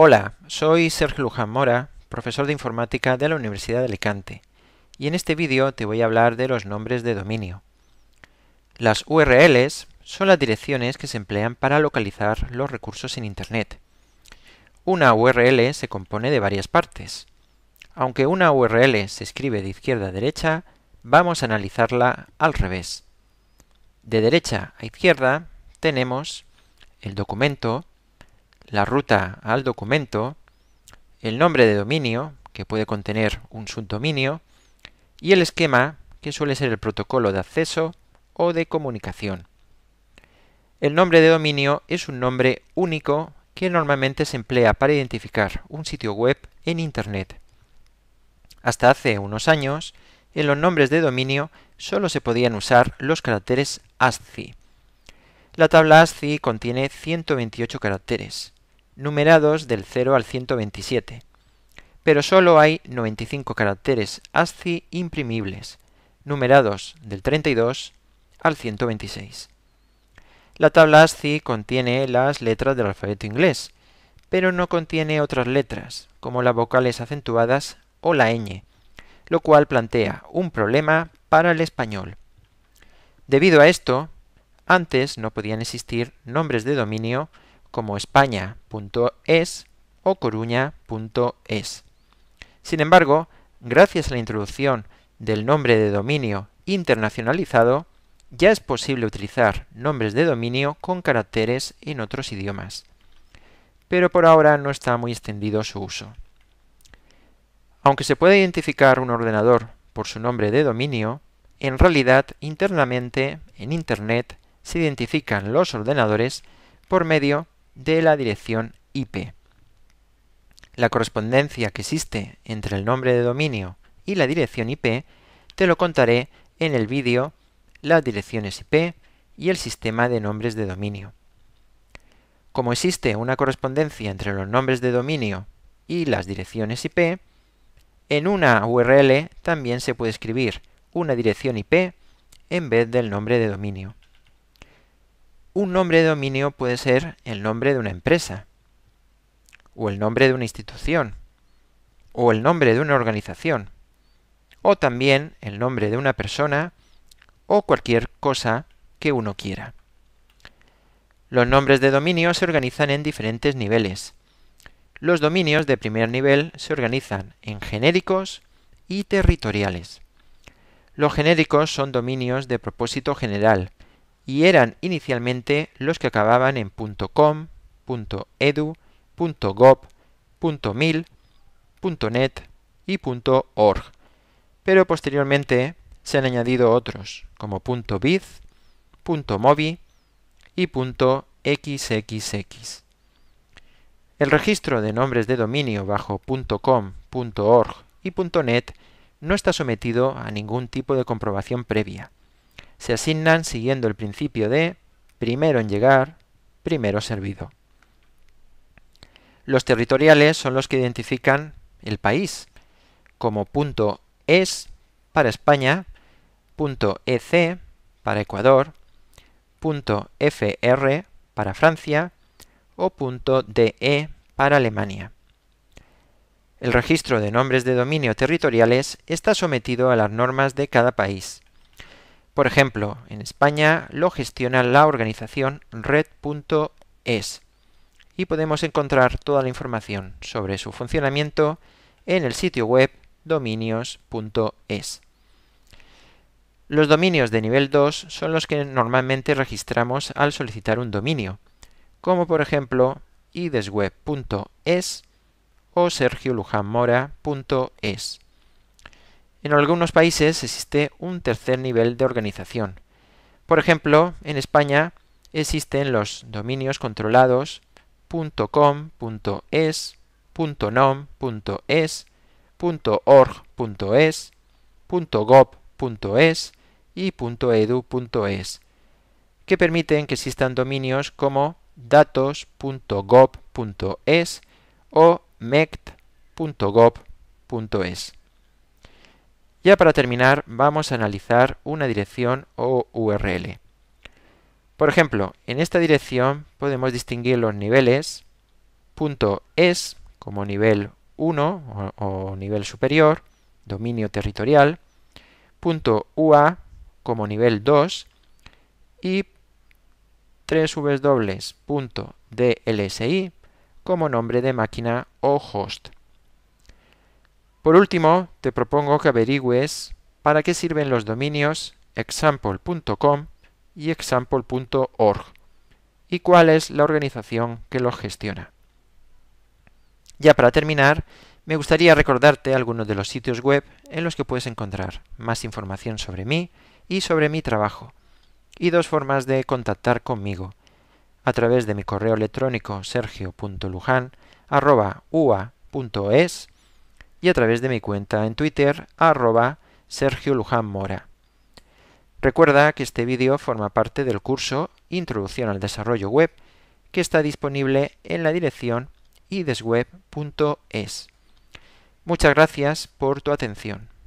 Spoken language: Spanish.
Hola, soy Sergio Luján Mora, profesor de informática de la Universidad de Alicante, y en este vídeo te voy a hablar de los nombres de dominio. Las URLs son las direcciones que se emplean para localizar los recursos en Internet. Una URL se compone de varias partes. Aunque una URL se escribe de izquierda a derecha, vamos a analizarla al revés. De derecha a izquierda tenemos el documento, la ruta al documento, el nombre de dominio, que puede contener un subdominio, y el esquema, que suele ser el protocolo de acceso o de comunicación. El nombre de dominio es un nombre único que normalmente se emplea para identificar un sitio web en Internet. Hasta hace unos años, en los nombres de dominio solo se podían usar los caracteres ASCII. La tabla ASCII contiene 128 caracteres numerados del 0 al 127, pero solo hay 95 caracteres ASCII imprimibles, numerados del 32 al 126. La tabla ASCII contiene las letras del alfabeto inglés, pero no contiene otras letras, como las vocales acentuadas o la ñ, lo cual plantea un problema para el español. Debido a esto, antes no podían existir nombres de dominio como españa.es o coruña.es. Sin embargo, gracias a la introducción del nombre de dominio internacionalizado, ya es posible utilizar nombres de dominio con caracteres en otros idiomas. Pero por ahora no está muy extendido su uso. Aunque se puede identificar un ordenador por su nombre de dominio, en realidad internamente en Internet se identifican los ordenadores por medio de la dirección IP. La correspondencia que existe entre el nombre de dominio y la dirección IP te lo contaré en el vídeo Las direcciones IP y el sistema de nombres de dominio. Como existe una correspondencia entre los nombres de dominio y las direcciones IP, en una URL también se puede escribir una dirección IP en vez del nombre de dominio. Un nombre de dominio puede ser el nombre de una empresa, o el nombre de una institución, o el nombre de una organización, o también el nombre de una persona o cualquier cosa que uno quiera. Los nombres de dominio se organizan en diferentes niveles. Los dominios de primer nivel se organizan en genéricos y territoriales. Los genéricos son dominios de propósito general, y eran inicialmente los que acababan en .com, .edu, .gov, .mil, .net y .org, pero posteriormente se han añadido otros como .biz, .mobi y .xxx. El registro de nombres de dominio bajo .com, .org y .net no está sometido a ningún tipo de comprobación previa se asignan siguiendo el principio de primero en llegar, primero servido. Los territoriales son los que identifican el país, como punto es para España, punto EC para Ecuador, punto FR para Francia o punto DE para Alemania. El registro de nombres de dominio territoriales está sometido a las normas de cada país. Por ejemplo, en España lo gestiona la organización red.es y podemos encontrar toda la información sobre su funcionamiento en el sitio web dominios.es. Los dominios de nivel 2 son los que normalmente registramos al solicitar un dominio, como por ejemplo idesweb.es o sergiolujanmora.es. En algunos países existe un tercer nivel de organización. Por ejemplo, en España existen los dominios controlados .com.es, .nom.es, .org.es, .gov.es y .edu.es, que permiten que existan dominios como datos.gov.es o mect.gov.es. Ya para terminar, vamos a analizar una dirección o URL. Por ejemplo, en esta dirección podemos distinguir los niveles .es como nivel 1 o, nivel superior, dominio territorial, .ua como nivel 2 y 3 como nombre de máquina o host. Por último, te propongo que averigües para qué sirven los dominios example.com y example.org y cuál es la organización que los gestiona. Ya para terminar, me gustaría recordarte algunos de los sitios web en los que puedes encontrar más información sobre mí y sobre mi trabajo, y dos formas de contactar conmigo, a través de mi correo electrónico sergio.lujan.ua.es y a través de mi cuenta en Twitter arroba Sergio Luján Mora. Recuerda que este vídeo forma parte del curso Introducción al Desarrollo Web que está disponible en la dirección idesweb.es. Muchas gracias por tu atención.